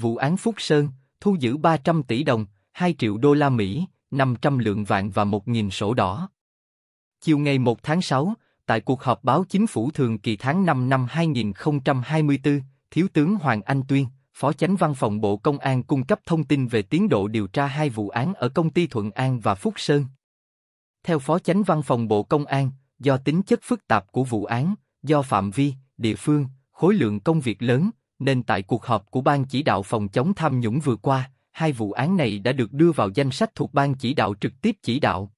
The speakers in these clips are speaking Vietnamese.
Vụ án Phúc Sơn, thu giữ 300 tỷ đồng, 2 triệu đô la Mỹ, 500 lượng vàng và 1.000 sổ đỏ. Chiều ngày 1 tháng 6, tại cuộc họp báo chính phủ thường kỳ tháng 5 năm 2024, Thiếu tướng Hoàng Anh Tuyên, Phó Chánh Văn phòng Bộ Công an cung cấp thông tin về tiến độ điều tra hai vụ án ở công ty Thuận An và Phúc Sơn. Theo Phó Chánh Văn phòng Bộ Công an, do tính chất phức tạp của vụ án, do phạm vi, địa phương, khối lượng công việc lớn, nên tại cuộc họp của ban chỉ đạo phòng chống tham nhũng vừa qua, hai vụ án này đã được đưa vào danh sách thuộc ban chỉ đạo trực tiếp chỉ đạo.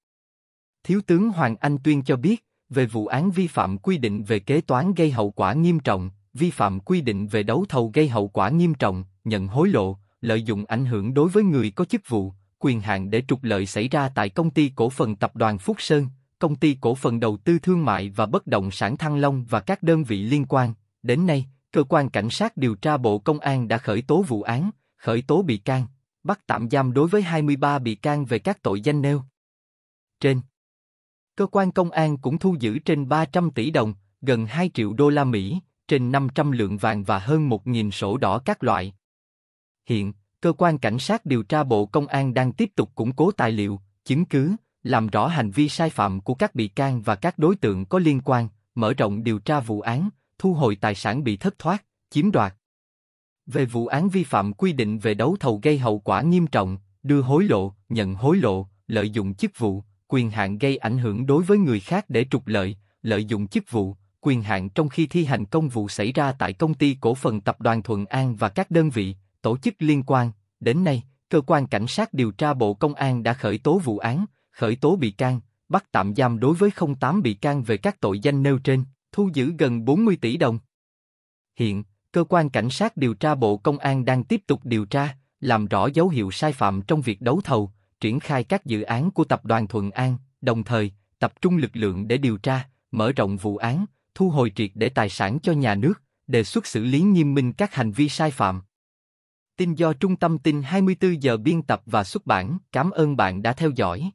Thiếu tướng Hoàng Anh Tuyên cho biết, về vụ án vi phạm quy định về kế toán gây hậu quả nghiêm trọng, vi phạm quy định về đấu thầu gây hậu quả nghiêm trọng, nhận hối lộ, lợi dụng ảnh hưởng đối với người có chức vụ, quyền hạn để trục lợi xảy ra tại công ty cổ phần tập đoàn Phúc Sơn, công ty cổ phần đầu tư thương mại và bất động sản Thăng Long và các đơn vị liên quan. Đến nay, cơ quan cảnh sát điều tra Bộ Công an đã khởi tố vụ án, khởi tố bị can, bắt tạm giam đối với 23 bị can về các tội danh nêu. Trên, cơ quan công an cũng thu giữ trên 300 tỷ đồng, gần 2 triệu đô la Mỹ, trên 500 lượng vàng và hơn 1.000 sổ đỏ các loại. Hiện, cơ quan cảnh sát điều tra Bộ Công an đang tiếp tục củng cố tài liệu, chứng cứ, làm rõ hành vi sai phạm của các bị can và các đối tượng có liên quan, mở rộng điều tra vụ án, thu hồi tài sản bị thất thoát, chiếm đoạt. Về vụ án vi phạm quy định về đấu thầu gây hậu quả nghiêm trọng, đưa hối lộ, nhận hối lộ, lợi dụng chức vụ, quyền hạn gây ảnh hưởng đối với người khác để trục lợi, lợi dụng chức vụ, quyền hạn trong khi thi hành công vụ xảy ra tại công ty cổ phần tập đoàn Thuận An và các đơn vị, tổ chức liên quan. Đến nay, cơ quan cảnh sát điều tra Bộ Công an đã khởi tố vụ án, khởi tố bị can, bắt tạm giam đối với 08 bị can về các tội danh nêu trên thu giữ gần 40 tỷ đồng. Hiện, cơ quan cảnh sát điều tra Bộ Công an đang tiếp tục điều tra, làm rõ dấu hiệu sai phạm trong việc đấu thầu, triển khai các dự án của tập đoàn Thuận An, đồng thời tập trung lực lượng để điều tra, mở rộng vụ án, thu hồi triệt để tài sản cho nhà nước, đề xuất xử lý nghiêm minh các hành vi sai phạm. Tin do Trung tâm tin 24 giờ biên tập và xuất bản. Cảm ơn bạn đã theo dõi.